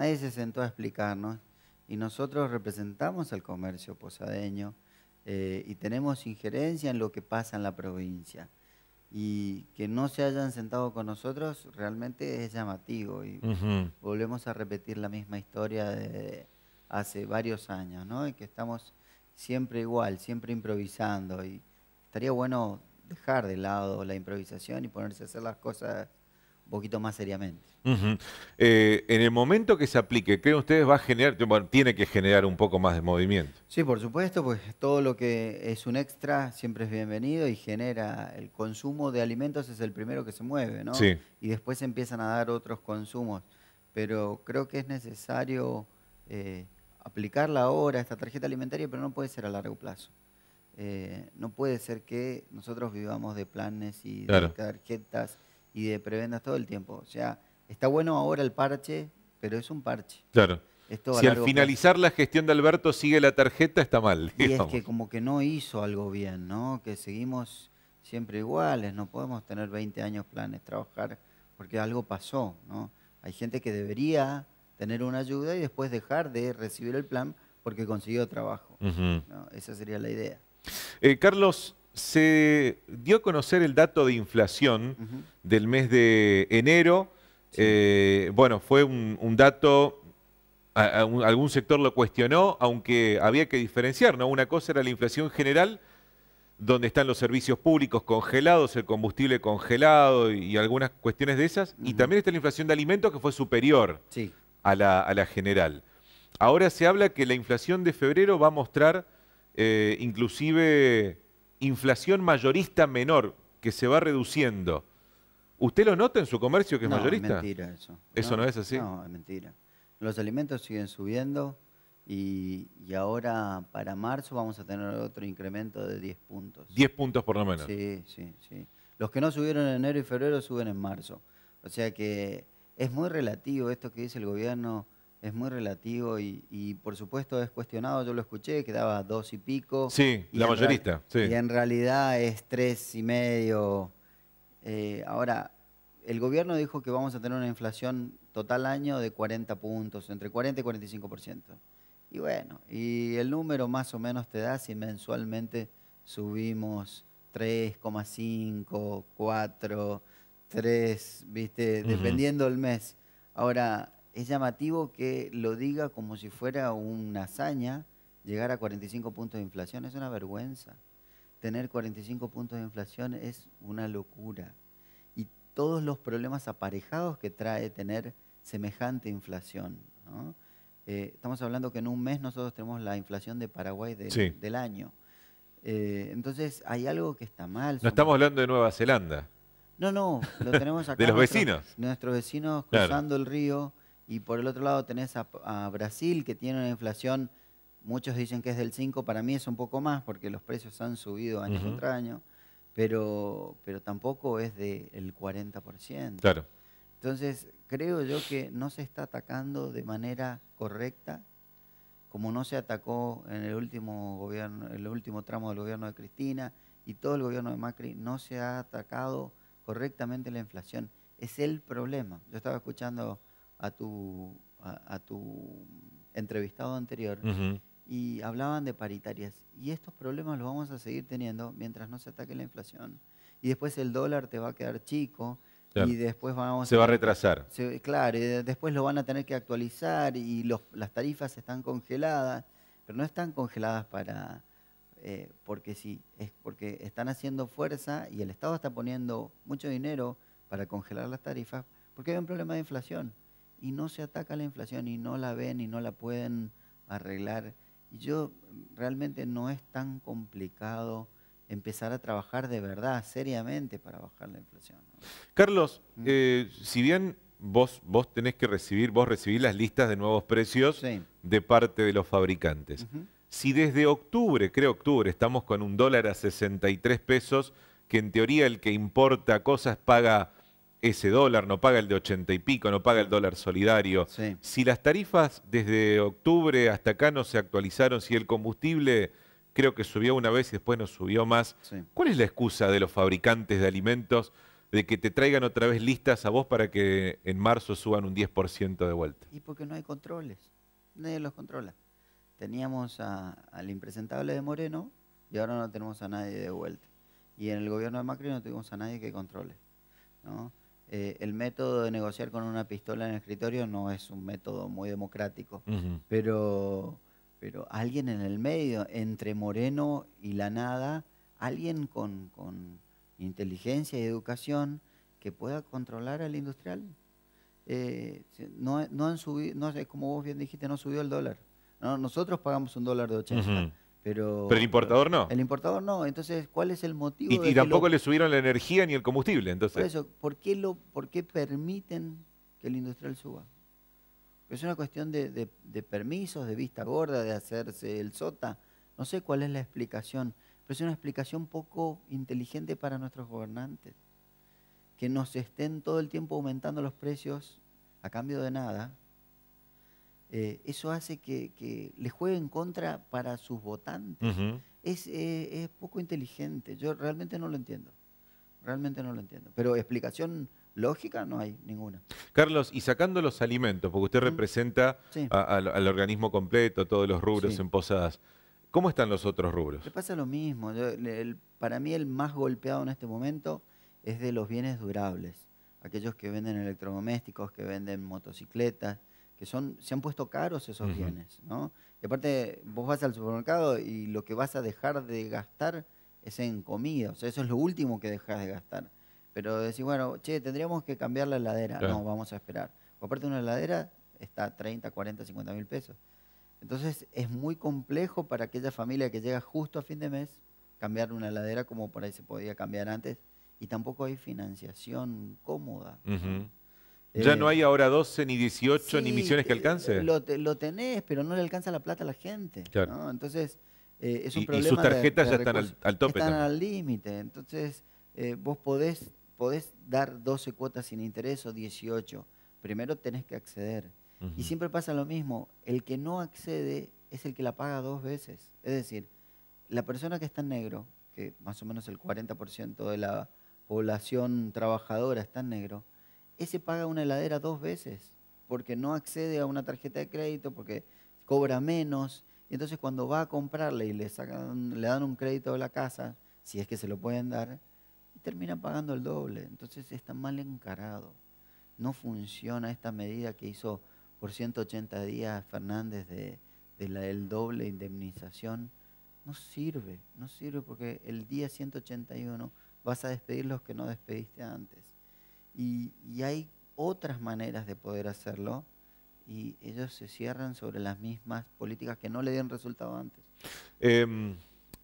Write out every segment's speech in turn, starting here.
Nadie se sentó a explicarnos y nosotros representamos al comercio posadeño eh, y tenemos injerencia en lo que pasa en la provincia. Y que no se hayan sentado con nosotros realmente es llamativo y volvemos a repetir la misma historia de hace varios años, ¿no? Y que estamos siempre igual, siempre improvisando y estaría bueno dejar de lado la improvisación y ponerse a hacer las cosas poquito más seriamente. Eh, en el momento que se aplique, ¿creen ustedes va a generar, bueno, tiene que generar un poco más de movimiento? Sí, por supuesto, pues todo lo que es un extra siempre es bienvenido y genera el consumo de alimentos es el primero que se mueve, ¿no? Sí. Y después empiezan a dar otros consumos. Pero creo que es necesario eh, aplicarla ahora, esta tarjeta alimentaria, pero no puede ser a largo plazo. Eh, no puede ser que nosotros vivamos de planes y de tarjetas y de prebendas todo el tiempo. O sea, está bueno ahora el parche, pero es un parche. Claro. si al finalizar la gestión de Alberto sigue la tarjeta, está mal. Y es que como que no hizo algo bien, ¿no? Que seguimos siempre iguales, no podemos tener 20 años planes, trabajar, porque algo pasó, ¿no? Hay gente que debería tener una ayuda y después dejar de recibir el plan porque consiguió trabajo. Esa sería la idea. Eh, Carlos, se dio a conocer el dato de inflación del mes de enero. Eh, bueno, fue un, dato, algún sector lo cuestionó, aunque había que diferenciar, ¿no? Una cosa era la inflación general, donde están los servicios públicos congelados, el combustible congelado y, algunas cuestiones de esas, y también está la inflación de alimentos que fue superior a, la, general. Ahora se habla que la inflación de febrero va a mostrar eh, inclusive inflación mayorista menor que se va reduciendo. ¿Usted lo nota en su comercio que es no, mayorista? Es mentira eso. ¿Eso no, es así? No, es mentira. Los alimentos siguen subiendo y, y, ahora para marzo vamos a tener otro incremento de 10 puntos. 10 puntos por lo menos. Sí, sí, sí. Los que no subieron en enero y febrero suben en marzo. O sea que es muy relativo esto que dice el gobierno es muy relativo y, por supuesto es cuestionado, yo lo escuché, quedaba daba dos y pico. Sí, la mayorista. Y en realidad es tres y medio. Eh, ahora, el gobierno dijo que vamos a tener una inflación total año de 40 puntos, entre 40 y 45%. Y bueno, y el número más o menos te da si mensualmente subimos 3,5, 4, 3, viste, dependiendo del mes. Ahora, es llamativo que lo diga como si fuera una hazaña llegar a 45 puntos de inflación, es una vergüenza. Tener 45 puntos de inflación es una locura. Y todos los problemas aparejados que trae tener semejante inflación. Eh, estamos hablando que en un mes nosotros tenemos la inflación de Paraguay del año. Eh, entonces hay algo que está mal. No estamos hablando de Nueva Zelanda. No, no, lo tenemos acá. de los vecinos. Nuestros vecinos cruzando el río y por el otro lado tenés a, Brasil, que tiene una inflación, muchos dicen que es del 5, para mí es un poco más, porque los precios han subido año contra año, pero, pero tampoco es del 40%. Claro. Entonces, creo yo que no se está atacando de manera correcta, como no se atacó en el último gobierno, el último tramo del gobierno de Cristina y todo el gobierno de Macri, no se ha atacado correctamente la inflación. Es el problema. Yo estaba escuchando a tu, a, tu entrevistado anterior, y hablaban de paritarias. Y estos problemas los vamos a seguir teniendo mientras no se ataque la inflación. Y después el dólar te va a quedar chico. Y después vamos Se va a retrasar. claro, y después lo van a tener que actualizar y las tarifas están congeladas, pero no están congeladas para, eh, porque sí, es porque están haciendo fuerza y el Estado está poniendo mucho dinero para congelar las tarifas porque hay un problema de inflación y no se ataca la inflación y no la ven y no la pueden arreglar. Y yo realmente no es tan complicado empezar a trabajar de verdad, seriamente, para bajar la inflación. Carlos, mm. eh, si bien vos, vos tenés que recibir, vos recibís las listas de nuevos precios de parte de los fabricantes. Si desde octubre, creo octubre, estamos con un dólar a 63 pesos, que en teoría el que importa cosas paga ese dólar, no paga el de 80 y pico, no paga el dólar solidario. Si las tarifas desde octubre hasta acá no se actualizaron, si el combustible creo que subió una vez y después no subió más, ¿cuál es la excusa de los fabricantes de alimentos de que te traigan otra vez listas a vos para que en marzo suban un 10% de vuelta? Y porque no hay controles, nadie los controla. Teníamos al impresentable de Moreno y ahora no tenemos a nadie de vuelta. Y en el gobierno de Macri no tuvimos a nadie que controle. ¿no? Eh, el método de negociar con una pistola en el escritorio no es un método muy democrático, pero, pero alguien en el medio, entre Moreno y la nada, alguien con, inteligencia y educación que pueda controlar al industrial. Eh, no, no, han subido, no sé, como vos bien dijiste, no subió el dólar. nosotros pagamos un dólar de 80. Pero, el importador no. El importador no. Entonces, ¿cuál es el motivo? Y, tampoco le subieron la energía ni el combustible. Entonces. Por eso, ¿por qué, lo, ¿por qué permiten que el industrial suba? Es una cuestión de, de permisos, de vista gorda, de hacerse el sota. No sé cuál es la explicación, pero es una explicación poco inteligente para nuestros gobernantes. Que nos estén todo el tiempo aumentando los precios a cambio de nada, eh, eso hace que, les le juegue en contra para sus votantes. Eh, es, poco inteligente. Yo realmente no lo entiendo. Realmente no lo entiendo. Pero explicación lógica no hay ninguna. Carlos, y sacando los alimentos, porque usted representa al organismo completo, todos los rubros en posadas. ¿Cómo están los otros rubros? Le pasa lo mismo. para mí el más golpeado en este momento es de los bienes durables. Aquellos que venden electrodomésticos, que venden motocicletas, que son, se han puesto caros esos bienes, ¿no? Y aparte, vos vas al supermercado y lo que vas a dejar de gastar es en comida, o sea, eso es lo último que dejas de gastar. Pero decir, bueno, che, tendríamos que cambiar la heladera. No, vamos a esperar. aparte, una heladera está 30, 40, 50 mil pesos. Entonces, es muy complejo para aquella familia que llega justo a fin de mes cambiar una heladera como por ahí se podía cambiar antes. Y tampoco hay financiación cómoda. Ya eh, no hay ahora 12, ni 18, ni misiones que eh, alcance. Lo, lo, tenés, pero no le alcanza la plata a la gente. Entonces, eh, es un y, problema. Y sus tarjetas ya están al, Están al límite. Entonces, vos podés, podés dar 12 cuotas sin interés o 18. Primero tenés que acceder. Y siempre pasa lo mismo. El que no accede es el que la paga dos veces. Es decir, la persona que está en negro, que más o menos el 40% de la población trabajadora está en negro, ese paga una heladera dos veces, porque no accede a una tarjeta de crédito, porque cobra menos. Y entonces cuando va a comprarle y le, dan un crédito a la casa, si es que se lo pueden dar, termina pagando el doble. Entonces está mal encarado. No funciona esta medida que hizo por 180 días Fernández de, la, el doble indemnización. No sirve, no sirve porque el día 181 vas a despedir los que no despediste antes. Y, hay otras maneras de poder hacerlo y ellos se cierran sobre las mismas políticas que no le dieron resultado antes. Em,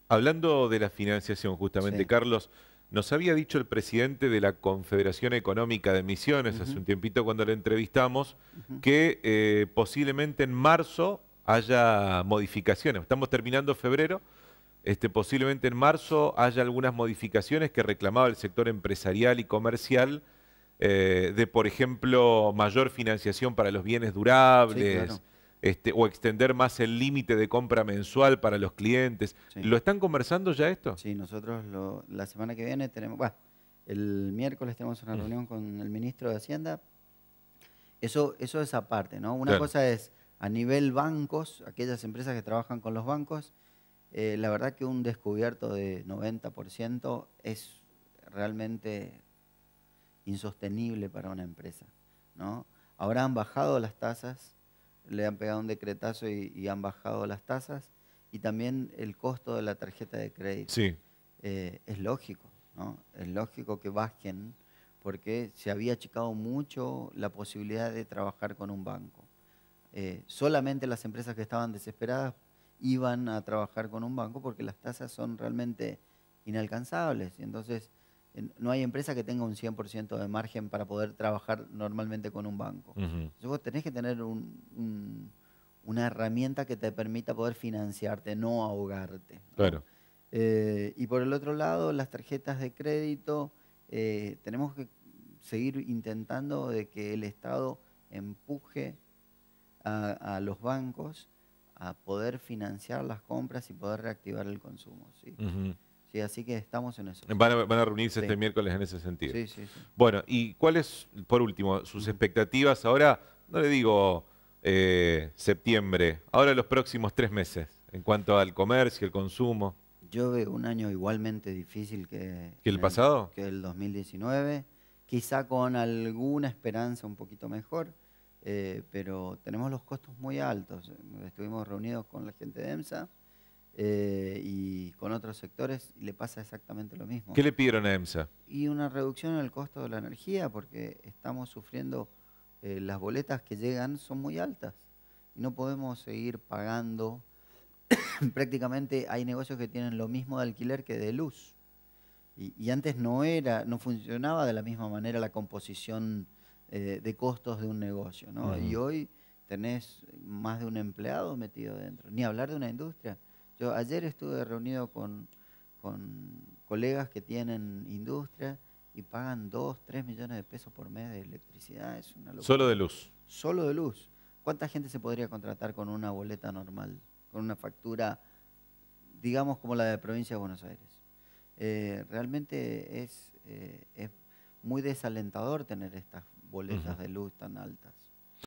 hablando de la financiación, justamente, Carlos, nos había dicho el presidente de la Confederación Económica de Misiones hace un tiempito cuando le entrevistamos que eh, posiblemente en marzo haya modificaciones. Estamos terminando febrero. Este, posiblemente en marzo haya algunas modificaciones que reclamaba el sector empresarial y comercial eh, de, por ejemplo, mayor financiación para los bienes durables. Este, o extender más el límite de compra mensual para los clientes. ¿Lo están conversando ya esto? Sí, nosotros la semana que viene tenemos, el miércoles tenemos una mm. reunión con el ministro de Hacienda. Eso, eso es aparte, ¿no? Una cosa es a nivel bancos, aquellas empresas que trabajan con los bancos, eh, la verdad que un descubierto de 90% es realmente insostenible para una empresa. ¿no? Ahora han bajado las tasas, le han pegado un decretazo y, han bajado las tasas, y también el costo de la tarjeta de crédito. Sí. Eh, es lógico, ¿no? Es lógico que bajen porque se había achicado mucho la posibilidad de trabajar con un banco. Eh, solamente las empresas que estaban desesperadas iban a trabajar con un banco porque las tasas son realmente inalcanzables. Y entonces no hay empresa que tenga un 100% de margen para poder trabajar normalmente con un banco. Entonces vos tenés que tener una herramienta que te permita poder financiarte, no ahogarte. Claro. Eh, y por el otro lado, las tarjetas de crédito, eh, tenemos que seguir intentando de que el Estado empuje a, los bancos a poder financiar las compras y poder reactivar el consumo. ¿sí? Sí, así que estamos en eso. Van a, reunirse este miércoles en ese sentido. Sí, sí, Bueno, y cuáles, por último, sus expectativas ahora, no le digo eh, septiembre, ahora los próximos tres meses, en cuanto al comercio, el consumo. Yo veo un año igualmente difícil que... el pasado? que el 2019, quizá con alguna esperanza un poquito mejor, eh, pero tenemos los costos muy altos. Estuvimos reunidos con la gente de EMSA eh, y con otros sectores le pasa exactamente lo mismo. ¿Qué le pidieron a EMSA? Y una reducción en el costo de la energía, porque estamos sufriendo, eh, las boletas que llegan son muy altas y no podemos seguir pagando. Prácticamente hay negocios que tienen lo mismo de alquiler que de luz. Y, antes no era, no funcionaba de la misma manera la composición eh, de costos de un negocio, ¿no? Y hoy tenés más de un empleado metido dentro, ni hablar de una industria yo ayer estuve reunido con, colegas que tienen industria y pagan 2, 3 millones de pesos por mes de electricidad. Es una locura. Solo de luz. Solo de luz. ¿Cuánta gente se podría contratar con una boleta normal, con una factura, digamos, como la de provincia de Buenos Aires? Eh, realmente eh, es, muy desalentador tener estas boletas de luz tan altas.